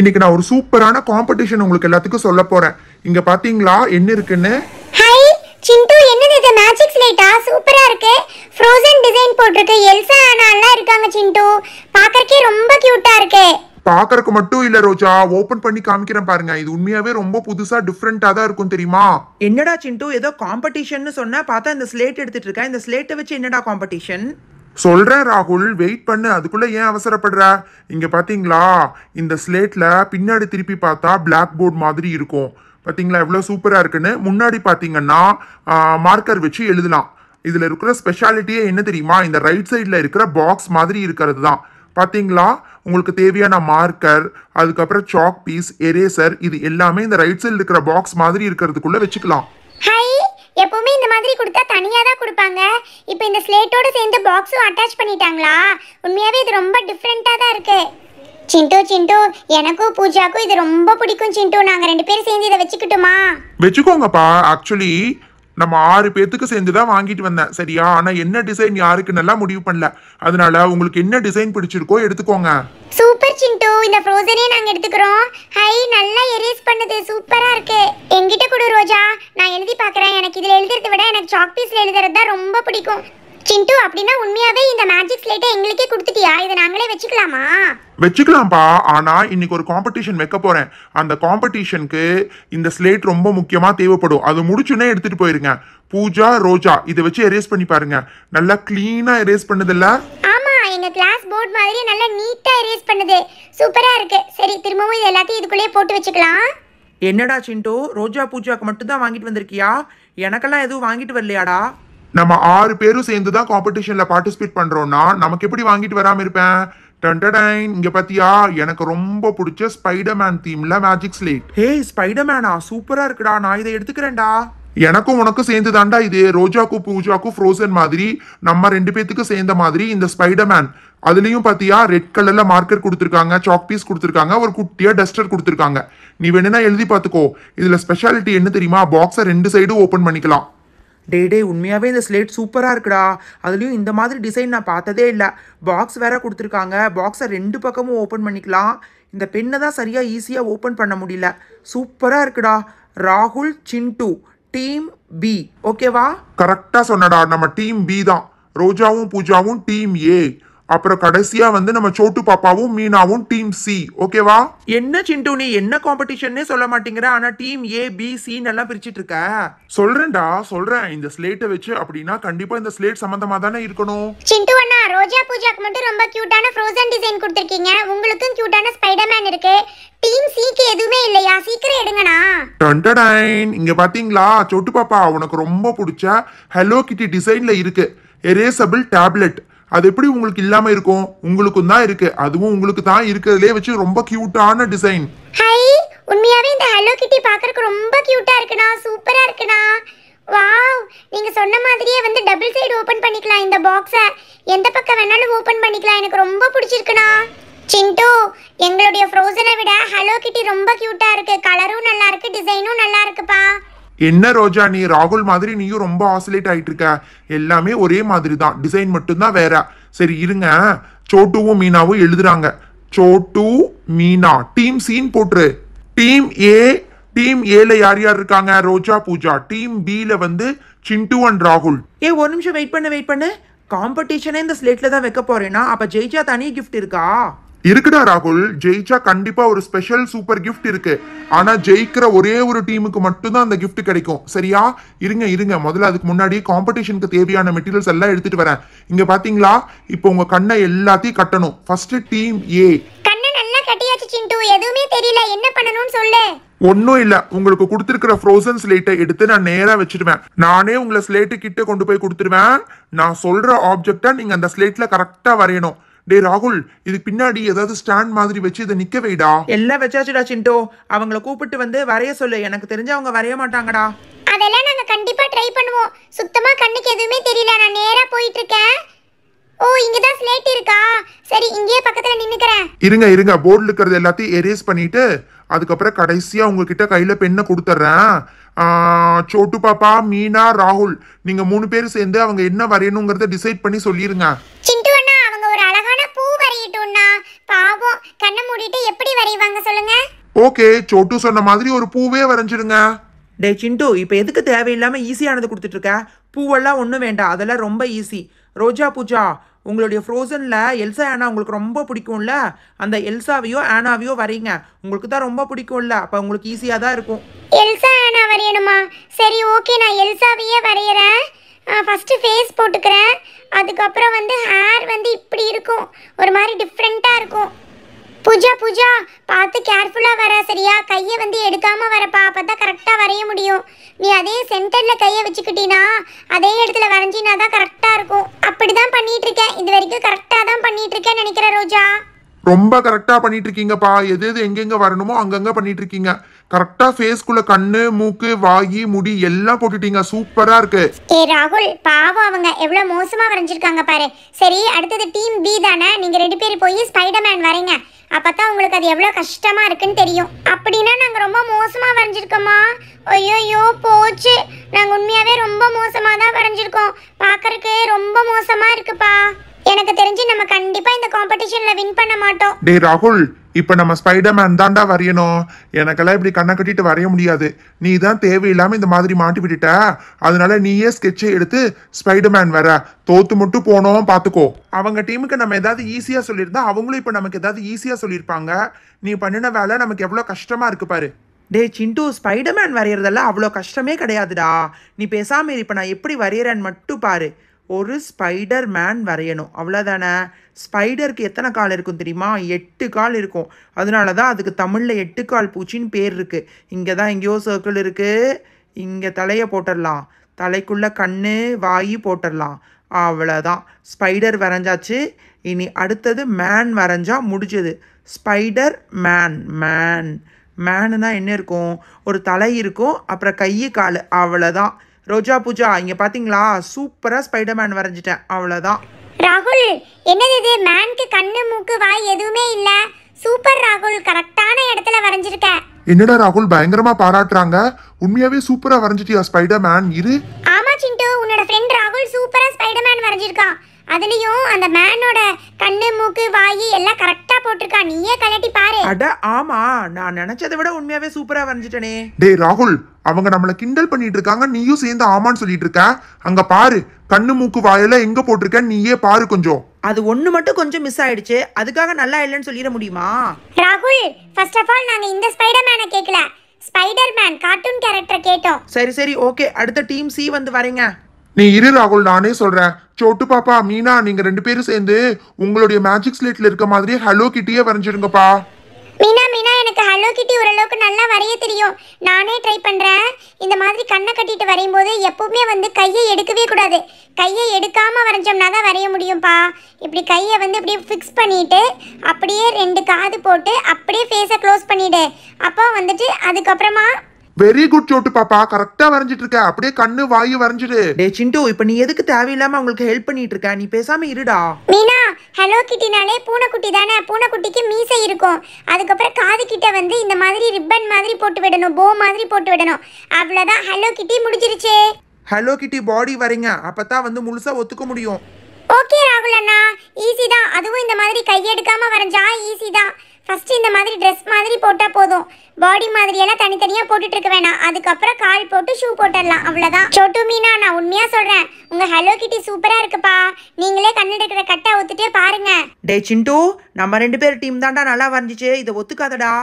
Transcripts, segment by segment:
இன்னைக்கு நான் ஒரு சூப்பரான காம்படிஷன் உங்களுக்கு எல்லாத்துக்கும் சொல்ல போறேன் இங்க பாத்தீங்களா என்ன இருக்குன்னு ஹாய் சிண்டு என்னது இது மேஜிக் ஸ்லேட்டா சூப்பரா இருக்கு ஃப்ரோசன் டிசைன் போட்டிருக்கு எல்சா அண்ணாலாம் இருக்காங்க சிண்டு பாக்கறக்கே ரொம்ப கியூட்டா இருக்கு பாக்குறதுக்கு மட்டும் இல்ல ரோஜா ஓபன் பண்ணி காமிக்கிறேன் பாருங்க இது உண்மையாவே ரொம்ப புதுசா டிஃப்ரெண்டா தான் இருக்கும் தெரியுமா என்னடா சிண்டு ஏதோ காம்படிஷன் சொன்னா பார்த்தா இந்த ஸ்லேட் எடுத்துட்டு இருக்கேன் இந்த ஸ்லேட்டை வச்சு என்னடா காம்படிஷன் சொல்கிறேன் ராகுல் வெயிட் பண்ணு அதுக்குள்ளே ஏன் அவசரப்படுற இங்கே பாத்தீங்களா இந்த ஸ்லேட்டில் பின்னாடி திருப்பி பார்த்தா பிளாக் போர்ட் மாதிரி இருக்கும் பாத்தீங்களா எவ்வளோ சூப்பராக இருக்குன்னு முன்னாடி பாத்தீங்கன்னா மார்க்கர் வச்சு எழுதலாம் இதில் இருக்கிற ஸ்பெஷாலிட்டியே என்ன தெரியுமா இந்த ரைட் சைடில் இருக்கிற பாக்ஸ் மாதிரி இருக்கிறது தான் பாத்தீங்களா உங்களுக்கு தேவையான மார்க்கர் அதுக்கப்புறம் சாக் பீஸ் எரேசர் இது எல்லாமே இந்த ரைட் சைடில் இருக்கிற பாக்ஸ் மாதிரி இருக்கிறதுக்குள்ளே வச்சுக்கலாம் எப்பவுமே இந்த மாதிரி கொடுத்தா தனியாக தான் கொடுப்பாங்க இப்போ இந்த ஸ்லேட்டோடு சேர்ந்து பாக்ஸும் அட்டாச் பண்ணிட்டாங்களா உண்மையாகவே இது ரொம்ப டிஃப்ரெண்ட்டாக தான் இருக்குது சிண்டு சிண்டு எனக்கும் பூஜாக்கும் இது ரொம்ப பிடிக்கும் சிண்டு நாங்கள் ரெண்டு பேரும் சேர்ந்து இதை வச்சுக்கிட்டுமா வச்சுக்கோங்கப்பா ஆக்சுவலி நம்ம ஆறு பேர்த்துக்கு சேர்ந்து தான் வாங்கிட்டு வந்தேன் சரியா ஆனால் என்ன டிசைன் யாருக்கு நல்லா முடிவு பண்ணல அதனால உங்களுக்கு என்ன டிசைன் பிடிச்சிருக்கோ எடுத்துக்கோங்க சூப்பர் சிண்டு இந்த ஃப்ரோசனே நாங்கள் எடுத்துக்கிறோம் ஹை நல்லா எரேஸ் பண்ணுது சூப்பராக இருக்கு எங்கிட்ட கொடு ரோஜா நான் எழுதி பார்க்குறேன் எனக்கு இதில் எழுதுறத விட எனக்கு சாக் பீஸில் எழுதுறது தான் ரொம்ப பிடிக்கும் சிண்டு அப்படின்னா உண்மையாவே இந்த மேஜிக் ஸ்லேட்டை எங்களுக்கே கொடுத்துட்டியா இதை நாங்களே வச்சுக்கலாமா வச்சுக்கலாம்ப்பா ஆனா இன்னைக்கு ஒரு காம்படிஷன் வைக்க போறேன் அந்த காம்படிஷனுக்கு இந்த ஸ்லேட் ரொம்ப முக்கியமா தேவைப்படும் அது முடிச்சுனே எடுத்துட்டு போயிருங்க பூஜா ரோஜா இதை வச்சு எரேஸ் பண்ணி பாருங்க நல்லா கிளீனா எரேஸ் பண்ணதில்ல ஆமா எங்க கிளாஸ் போர்ட் மாதிரி நல்லா நீட்டா எரேஸ் பண்ணுது சூப்பரா இருக்கு சரி திரும்பவும் இது எல்லாத்தையும் இதுக்குள்ளேயே போட்டு வச்சுக்கலாம் என்னடா சிண்டோ ரோஜா பூஜாக்கு மட்டும்தான் வாங்கிட்டு வந்திருக்கியா எனக்கெல்லாம் எதுவும் வாங்கிட்டு வரலையாடா நம்ம ஆறு பேரும் சேர்ந்து தான் காம்படிஷனில் பார்ட்டிசிபேட் பண்றோம்னா நமக்கு எப்படி வாங்கிட்டு வராமல் இருப்பேன் டண்டடைன் இங்க பாத்தியா எனக்கு ரொம்ப பிடிச்ச ஸ்பைடர்மேன் தீம்ல மேஜிக் ஸ்லேட் ஹே ஸ்பைடர்மேனா சூப்பரா இருக்குடா நான் இதை எடுத்துக்கிறேன்டா எனக்கும் உனக்கும் சேர்ந்து தாண்டா இது ரோஜாக்கும் பூஜாக்கும் ஃப்ரோசன் மாதிரி நம்ம ரெண்டு பேத்துக்கு சேர்ந்த மாதிரி இந்த ஸ்பைடர்மேன் அதுலேயும் பார்த்தியா ரெட் கலரில் மார்க்கர் கொடுத்துருக்காங்க சாக் பீஸ் கொடுத்துருக்காங்க ஒரு குட்டியாக டஸ்டர் கொடுத்துருக்காங்க நீ வேணும்னா எழுதி பார்த்துக்கோ இதில் ஸ்பெஷாலிட்டி என்ன தெரியுமா பாக்ஸை ரெண்டு சைடும் ஓப்பன் பண்ணிக்கலாம் டே டே உண்மையாகவே இந்த ஸ்லேட் சூப்பராக இருக்குடா அதுலேயும் இந்த மாதிரி டிசைன் நான் பார்த்ததே இல்லை பாக்ஸ் வேற கொடுத்துருக்காங்க பாக்ஸை ரெண்டு பக்கமும் ஓப்பன் பண்ணிக்கலாம் இந்த பெண்ணை தான் சரியாக ஈஸியாக ஓப்பன் பண்ண முடியல சூப்பராக இருக்குடா ராகுல் சின்டூ டீம் பி ஓகேவா கரெக்டாக சொன்னடா நம்ம டீம் பி தான் ரோஜாவும் பூஜாவும் டீம் ஏ அப்புறம் கடைசியா வந்து நம்ம சோட்டு பாப்பாவும் மீனாவும் டீம் சி ஓகேவா என்ன சிண்டு நீ என்ன காம்படிஷன்னே சொல்ல மாட்டேங்கிற ஆனா டீம் ஏ பி சி நல்லா பிரிச்சுட்டு இருக்க சொல்றேன்டா சொல்றேன் இந்த ஸ்லேட்டை வச்சு அப்படின்னா கண்டிப்பா இந்த ஸ்லேட் சம்பந்தமா தானே இருக்கணும் சிண்டு அண்ணா ரோஜா பூஜாக்கு மட்டும் ரொம்ப கியூட்டான ஃப்ரோசன் டிசைன் கொடுத்துருக்கீங்க உங்களுக்கும் கியூட்டான ஸ்பைடர்மேன் இருக்கு டீம் சிக்கு எதுவுமே இல்லையா சீக்கிரம் எடுங்கண்ணா டண்டடைன் இங்க பாத்தீங்களா சொட்டு பாப்பா உனக்கு ரொம்ப பிடிச்ச ஹலோ கிட்டி டிசைன்ல இருக்கு எரேசபிள் டேப்லெட் அது எப்படி உங்களுக்கு இல்லாம இருக்கும் உங்களுக்கும் தான் இருக்கு அதுவும் உங்களுக்கு தான் இருக்கிறதுலே வச்சு ரொம்ப கியூட்டான டிசைன் ஹை உண்மையாவே இந்த ஹலோ கிட்டி பாக்குறதுக்கு ரொம்ப கியூட்டா இருக்குனா சூப்பரா இருக்குனா வாவ் நீங்க சொன்ன மாதிரியே வந்து டபுள் சைடு ஓபன் பண்ணிக்கலாம் இந்த பாக்ஸ எந்த பக்கம் வேணாலும் ஓபன் பண்ணிக்கலாம் எனக்கு ரொம்ப பிடிச்சிருக்குனா சிண்டு எங்களுடைய ஃப்ரோசனை விட ஹலோ கிட்டி ரொம்ப கியூட்டா இருக்கு கலரும் நல்லா இருக்கு டிசைனும் நல்லா இருக்குப்பா என்ன ரோஜா நீ ராகுல் மாதிரி நீயும் ரொம்ப ஆசிலேட் ஆகிட்டு இருக்க எல்லாமே ஒரே மாதிரி தான் டிசைன் மட்டும்தான் வேற சரி இருங்க சோட்டுவும் மீனாவும் எழுதுறாங்க சோட்டு மீனா டீம் சீன் போட்டுரு டீம் ஏ டீம் ஏல யார் யார் இருக்காங்க ரோஜா பூஜா டீம் பில வந்து சிண்டு அண்ட் ராகுல் ஏ ஒரு நிமிஷம் வெயிட் பண்ணு வெயிட் பண்ணு காம்படிஷனே இந்த ஸ்லேட்ல தான் வைக்க போறேனா அப்ப ஜெய்ஜா தனி கிஃப்ட் இருக்கா இருக்குடா ராகுல் ஜெயிச்சா கண்டிப்பா ஒரு ஸ்பெஷல் சூப்பர் கிஃப்ட் இருக்கு ஆனா ஜெயிக்கிற ஒரே ஒரு டீமுக்கு மட்டும்தான் அந்த கிஃப்ட் கிடைக்கும் சரியா இருங்க இருங்க முதல்ல அதுக்கு முன்னாடி காம்படிஷனுக்கு தேவையான மெட்டீரியல்ஸ் எல்லாம் எடுத்துட்டு வரேன் இங்க பாத்தீங்களா இப்போ உங்க கண்ணை எல்லாத்தையும் கட்டணும் ஃபர்ஸ்ட் டீம் ஏ ஒன்றும் இல்லை உங்களுக்கு ஃப்ரோசன் ஸ்லேட்டை எடுத்து நான் நேராக வச்சிடுவேன் நானே உங்களை ஸ்லேட்டு கொண்டு போய் கொடுத்துருவேன் நான் சொல்கிற நீங்கள் அந்த ஸ்லேட்டில் கரெக்டாக வரையணும் டே ராகுல் இது பின்னாடி ஏதாவது ஸ்டாண்ட் மாதிரி வச்சு இதை நிக்க வைடா எல்லாம் வச்சாச்சுடா சிண்டோ அவங்கள கூப்பிட்டு வந்து வரைய சொல்லு எனக்கு தெரிஞ்சவங்க வரைய மாட்டாங்கடா அதெல்லாம் நாங்க கண்டிப்பா ட்ரை பண்ணுவோம் சுத்தமா கண்ணுக்கு எதுவுமே தெரியல நான் நேரா போயிட்டு இருக்கேன் ஓ இங்க தான் ஸ்லேட் இருக்கா சரி இங்கேயே பக்கத்துல நின்னுக்கறேன் இருங்க இருங்க போர்டில் இருக்கிறது எல்லாத்தையும் எரேஸ் பண்ணிட்டு அதுக்கப்புறம் கடைசியா உங்ககிட்ட கையில பெண்ணை கொடுத்துட்றேன் சோட்டு பாப்பா மீனா ராகுல் நீங்க மூணு பேரும் சேர்ந்து அவங்க என்ன வரையணுங்கிறத டிசைட் பண்ணி சொல்லிருங்க சிண்டு கண்ணை மூடிட்டு எப்படி வரைவாங்க சொல்லுங்க ஓகே சோட்டு சொன்ன மாதிரி ஒரு பூவே வரைஞ்சிடுங்க டே சிண்டு இப்போ எதுக்கு தேவையில்லாம ஈஸியானது கொடுத்துட்டு இருக்க பூவெல்லாம் ஒன்றும் வேண்டாம் அதெல்லாம் ரொம்ப ஈஸி ரோஜா பூஜா உங்களுடைய ஃப்ரோசனில் எல்சா ஆனா உங்களுக்கு ரொம்ப பிடிக்கும்ல அந்த எல்சாவையோ ஆனாவையோ வரைங்க உங்களுக்கு தான் ரொம்ப பிடிக்கும்ல அப்போ உங்களுக்கு ஈஸியாக தான் இருக்கும் எல்சா ஆனா வரையணுமா சரி ஓகே நான் எல்சாவையே வரைகிறேன் ஃபஸ்ட்டு ஃபேஸ் போட்டுக்கிறேன் அதுக்கப்புறம் வந்து ஹேர் வந்து இப்படி இருக்கும் ஒரு மாதிரி டிஃப்ரெண்ட்டாக இருக்கும் பூஜா பூஜா பார்த்து கேர்ஃபுல்லாக வர சரியா கையை வந்து எடுக்காமல் வரப்பா அப்போ தான் கரெக்டாக வரைய முடியும் நீ அதே சென்டரில் கையை வச்சுக்கிட்டீனா அதே இடத்துல வரைஞ்சினா தான் கரெக்டாக இருக்கும் அப்படி தான் பண்ணிட்டு இருக்கேன் இது வரைக்கும் கரெக்டாக தான் பண்ணிட்டு இருக்கேன் நினைக்கிறேன் ரோஜா ரொம்ப கரெக்டாக பண்ணிட்டு இருக்கீங்கப்பா எது எது எங்கெங்க வரணுமோ அங்கங்கே பண்ணிட்டு இருக்கீங்க கரெக்டாக ஃபேஸ்க்குள்ள கண்ணு மூக்கு வாயி முடி எல்லாம் போட்டுட்டீங்க சூப்பராக இருக்கு ஏ ராகுல் பாவம் அவங்க எவ்வளோ மோசமாக வரைஞ்சிருக்காங்க பாரு சரி அடுத்தது டீம் பி தானே நீங்கள் ரெண்டு பேர் போய் ஸ்பைடர்மேன் வரீங்க அப்போ தான் உங்களுக்கு அது எவ்வளோ கஷ்டமாக இருக்குன்னு தெரியும் அப்படின்னா நாங்கள் ரொம்ப மோசமாக வரைஞ்சிருக்கோமா ஐயோ போச்சு காம்படிஷன்ல வின் பண்ண மாட்டோம் டே ராகுல் இப்போ நம்ம ஸ்பைடர்மேன் தாண்டா வரையணும் எனக்கெல்லாம் இப்படி கண்ணை கட்டிட்டு வரைய முடியாது நீ தான் தேவையில்லாமல் இந்த மாதிரி மாட்டி விட்டுட்ட அதனால நீயே ஸ்கெட்சை எடுத்து ஸ்பைடர்மேன் வர தோத்து மட்டும் போனோம் பார்த்துக்கோ அவங்க டீமுக்கு நம்ம ஏதாவது ஈஸியாக சொல்லியிருந்தா அவங்களும் இப்போ நமக்கு ஏதாவது ஈஸியாக சொல்லியிருப்பாங்க நீ பண்ணின வேலை நமக்கு எவ்வளோ கஷ்டமாக இருக்கு பாரு டே சிண்டு ஸ்பைடர்மேன் வரைகிறதெல்லாம் அவ்வளோ கஷ்டமே கிடையாதுடா நீ பேசாமல் இப்போ நான் எப்படி வரைகிறேன்னு மட்டும் பாரு ஒரு ஸ்பைடர் மேன் வரையணும் அவ்வளோதானே ஸ்பைடருக்கு எத்தனை கால் இருக்கும் தெரியுமா எட்டு கால் இருக்கும் அதனால தான் அதுக்கு தமிழில் எட்டு கால் பூச்சின்னு பேர் இருக்குது இங்கே தான் எங்கேயோ சர்க்கிள் இருக்குது இங்கே தலையை போட்டுடலாம் தலைக்குள்ளே கண் வாய் போட்டுடலாம் அவ்வளோதான் ஸ்பைடர் வரைஞ்சாச்சு இனி அடுத்தது மேன் வரைஞ்சா முடிஞ்சது ஸ்பைடர் மேன் மேன் மேனுனா என்ன இருக்கும் ஒரு தலை இருக்கும் அப்புறம் கை கால் அவ்வளோதான் ரோஜா பூஜா இங்கே பார்த்தீங்களா சூப்பராக ஸ்பைடர்மேன் வரைஞ்சிட்டேன் அவ்வளவுதான் ராகுல் என்னது இது மேனுக்கு கண்ணு மூக்கு வாய் எதுவுமே இல்லை சூப்பர் ராகுல் கரெக்டான இடத்துல வரைஞ்சிருக்க என்னடா ராகுல் பயங்கரமா பாராட்டுறாங்க உண்மையாவே சூப்பரா வரைஞ்சிட்டியா ஸ்பைடர்மேன் இரு ஆமா சிண்டு உன்னோட ஃப்ரெண்ட் ராகுல் சூப்பரா ஸ்பைடர்மேன் வரைஞ்சிருக்கான் அதுலயும் அந்த மேனோட கண்ணு மூக்கு வாய் எல்லாம் கரெக்டா போட்டிருக்கா நீயே கலட்டி பாரு அட ஆமா நான் நினைச்சதை விட உண்மையாவே சூப்பரா வரைஞ்சிட்டனே டேய் ராகுல் அவங்க நம்மள கிண்டல் பண்ணிட்டு இருக்காங்க நீயும் சேர்ந்து ஆமான்னு சொல்லிட்டு இருக்க அங்க பாரு கண்ணு மூக்கு வாயெல்லாம் எங்க போட்டிருக்க நீயே பாரு கொஞ்சம் அது ஒண்ணு மட்டும் கொஞ்சம் மிஸ் ஆயிடுச்சு அதுக்காக நல்லா இல்லைன்னு சொல்லிட முடியுமா ராகுல் ஃபர்ஸ்ட் ஆஃப் ஆல் நாங்க இந்த ஸ்பைடர் மேனை கேட்கல ஸ்பைடர் மேன் கார்ட்டூன் கேரக்டர் கேட்டோம் சரி சரி ஓகே அடுத்த டீம் சி வந்து வரீங்க நீ இரு ராகுல் நானே சொல்றேன் சோட்டு பாப்பா மீனா நீங்க ரெண்டு பேரும் சேர்ந்து உங்களுடைய மேஜிக் ஸ்லேட்ல இருக்க மாதிரி ஹலோ கிட்டியே வரைஞ்சிடுங்கப்பா மீனா மீனா எனக்கு ஹலோ கிட்டி ஓரளவுக்கு நல்லா வரைய தெரியும் நானே ட்ரை பண்றேன் இந்த மாதிரி கண்ணை கட்டிட்டு வரையும் போது எப்பவுமே வந்து கையை எடுக்கவே கூடாது கையை எடுக்காம வரைஞ்சோம்னா தான் வரைய முடியும்ப்பா இப்படி கையை வந்து இப்படியே ஃபிக்ஸ் பண்ணிட்டு அப்படியே ரெண்டு காது போட்டு அப்படியே ஃபேஸை க்ளோஸ் பண்ணிடு அப்போ வந்துட்டு அதுக்கப்புறமா வெரி குட் சோட்டு பாப்பா கரெக்டா வரைஞ்சிட்டு இருக்க அப்படியே கண்ணு வாயு வரைஞ்சிடு டே சிண்டு இப்போ நீ எதுக்கு தேவையில்லாம அவங்களுக்கு ஹெல்ப் பண்ணிட்டு இருக்க நீ பேசாம இருடா மீனா ஹலோ கிட்டினாலே பூனைக்குட்டி தானே பூனைக்குட்டிக்கு மீசை இருக்கும் அதுக்கப்புறம் காது கிட்ட வந்து இந்த மாதிரி ரிப்பன் மாதிரி போட்டு விடணும் போ மாதிரி போட்டு விடணும் அவ்வளவுதான் ஹலோ கிட்டி முடிஞ்சிருச்சே ஹலோ கிட்டி பாடி வரீங்க அப்பதான் வந்து முழுசா ஒத்துக்க முடியும் ஓகே ராகுல் அண்ணா ஈஸி தான் அதுவும் இந்த மாதிரி கையெடுக்காம வரைஞ்சா ஈஸி தான் ஃபஸ்ட்டு இந்த மாதிரி ட்ரெஸ் மாதிரி போட்டால் போதும் பாடி மாதிரியெல்லாம் தனித்தனியாக போட்டுட்டு இருக்க வேணாம் அதுக்கப்புறம் கால் போட்டு ஷூ போட்டுடலாம் அவ்வளோதான் சொட்டு மீனா நான் உண்மையாக சொல்கிறேன் உங்கள் ஹலோ கிட்டி சூப்பராக இருக்குப்பா நீங்களே கண்ணெடுக்கிற கட்டை ஒத்துட்டே பாருங்க டே சிண்டு நம்ம ரெண்டு பேர் டீம் தான்டா நல்லா வந்துச்சு இதை ஒத்துக்காதடா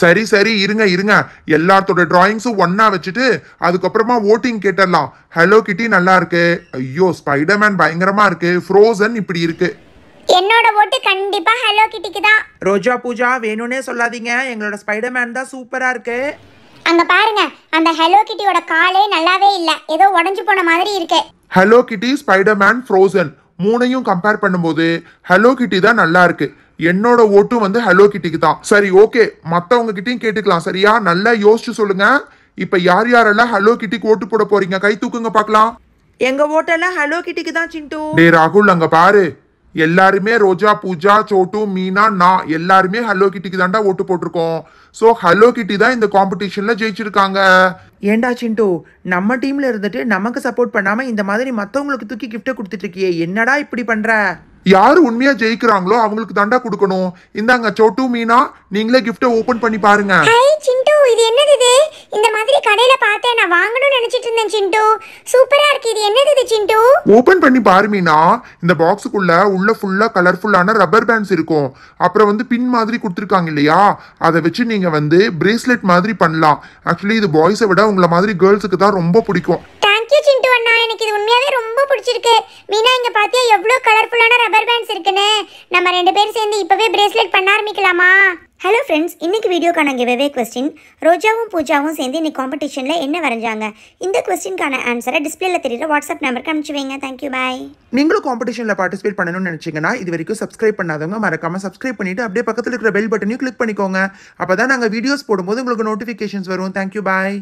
சரி சரி இருங்க இருங்க எல்லாத்தோட டிராயிங்ஸும் ஒன்னா வச்சுட்டு அதுக்கப்புறமா ஓட்டிங் கேட்டலாம் ஹலோ கிட்டி நல்லா இருக்கு ஐயோ ஸ்பைடர்மேன் பயங்கரமா இருக்கு ஃப்ரோசன் இப்படி இருக்கு என்னோட ஓட்டு கண்டிப்பா ஹலோ கிட்டிக்கு தான் ரோஜா பூஜா வேணும்னே சொல்லாதீங்க எங்களோட ஸ்பைடர்மேன் தான் சூப்பரா இருக்கு அங்க பாருங்க அந்த ஹலோ கிட்டியோட காலே நல்லாவே இல்ல ஏதோ உடைஞ்சு போன மாதிரி இருக்கு ஹலோ கிட்டி ஸ்பைடர்மேன் ஃப்ரோசன் மூணையும் கம்பேர் பண்ணும்போது ஹலோ கிட்டி தான் நல்லா இருக்கு என்னோட ஓட்டும் வந்து ஹலோ கிட்டிக்கு தான் சரி ஓகே மத்தவங்க கிட்டயும் கேட்டுக்கலாம் சரியா நல்லா யோசிச்சு சொல்லுங்க இப்ப யார் யாரெல்லாம் ஹலோ கிட்டிக்கு ஓட்டு போட போறீங்க கை தூக்குங்க பார்க்கலாம் எங்க ஓட்டெல்லாம் ஹலோ கிட்டிக்கு தான் சிண்டு டேய் ராகுல் அங்க பாரு எல்லாருமே ரோஜா பூஜா சோட்டு மீனா நான் எல்லாருமே ஹலோ கிட்டிக்கு தாண்டா ஓட்டு போட்டிருக்கோம் ஸோ ஹலோ கிட்டி தான் இந்த காம்படிஷனில் ஜெயிச்சிருக்காங்க ஏண்டா சிண்டு நம்ம டீமில் இருந்துட்டு நமக்கு சப்போர்ட் பண்ணாமல் இந்த மாதிரி மற்றவங்களுக்கு தூக்கி கிஃப்ட்டை கொடுத்துட்டு இருக்கியே என்னடா இப்படி பண்ணுற யார் உண்மையா ஜெயிக்கிறாங்களோ அவங்களுக்கு தண்டா கொடுக்கணும் இந்தாங்க சோட்டு மீனா நீங்களே கிஃப்ட ஓபன் பண்ணி பாருங்க ஹாய் சிண்டு இது என்னது இது இந்த மாதிரி கடையில பார்த்தேன் நான் வாங்கணும்னு நினைச்சிட்டு இருந்தேன் சிண்டு சூப்பரா இருக்கு இது என்னது இது சிண்டு ஓபன் பண்ணி பாரு மீனா இந்த பாக்ஸுக்குள்ள உள்ள ஃபுல்லா கலர்ஃபுல்லான ரப்பர் பேண்ட்ஸ் இருக்கும் அப்புறம் வந்து பின் மாதிரி கொடுத்துருக்காங்க இல்லையா அதை வச்சு நீங்க வந்து பிரேஸ்லெட் மாதிரி பண்ணலாம் ஆக்சுவலி இது பாய்ஸை விட உங்களை மாதிரி கேர்ள்ஸுக்கு தான் ரொம்ப பிடிக்கும் தேங்க்யூ சிண்டு அண்ணா எனக்கு இது உண்மையாகவே ரொம்ப பிடிச்சிருக்கு மீனா இங்கே பார்த்தியா எவ்வளோ கலர்ஃபுல்லான ரப்பர் பேண்ட்ஸ் இருக்குன்னு நம்ம ரெண்டு பேரும் சேர்ந்து இப்போவே பிரேஸ்லெட் பண்ண ஆரம்பிக்கலாமா ஹலோ ஃப்ரெண்ட்ஸ் இன்றைக்கி வீடியோக்கான வெவே கொஸ்டின் ரோஜாவும் பூஜாவும் சேர்ந்து இன்னைக்கு காம்படிஷனில் என்ன வரைஞ்சாங்க இந்த கொஸ்டினுக்கான ஆன்சரை டிஸ்பிளேல தெரியுற வாட்ஸ்அப் நம்பருக்கு அனுப்பிச்சு வைங்க தேங்க்யூ பாய் நீங்களும் காம்படிஷனில் பார்ட்டிசிபேட் பண்ணணும்னு நினச்சிங்கன்னா இது வரைக்கும் சப்ஸ்கிரைப் பண்ணாதவங்க மறக்காமல் சப்ஸ்கிரைப் பண்ணிவிட்டு அப்படியே பக்கத்தில் இருக்கிற பெல் பட்டனையும் கிளிக் பண்ணிக்கோங்க அப்போ தான் நாங்கள் வீடியோஸ் போடும்போது உங்களுக்கு நோட்டிஃபிகேஷன்ஸ் வரும் தேங்க்யூ பாய்